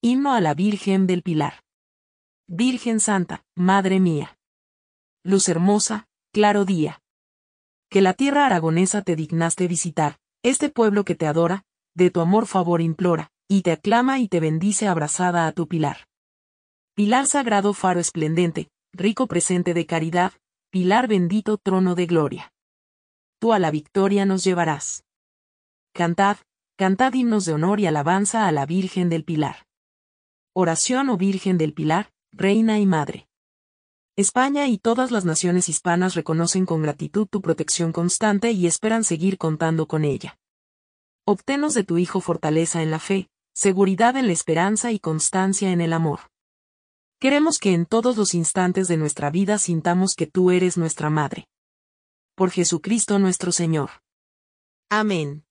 Himno a la Virgen del Pilar. Virgen Santa, Madre mía. Luz hermosa, claro día. Que la tierra aragonesa te dignaste visitar, este pueblo que te adora, de tu amor favor implora, y te aclama y te bendice abrazada a tu pilar. Pilar sagrado faro esplendente, rico presente de caridad, pilar bendito trono de gloria. Tú a la victoria nos llevarás. Cantad, cantad himnos de honor y alabanza a la Virgen del Pilar. Oración o Virgen del Pilar, Reina y Madre. España y todas las naciones hispanas reconocen con gratitud tu protección constante y esperan seguir contando con ella. Obtenos de tu Hijo fortaleza en la fe, seguridad en la esperanza y constancia en el amor. Queremos que en todos los instantes de nuestra vida sintamos que tú eres nuestra Madre. Por Jesucristo nuestro Señor. Amén.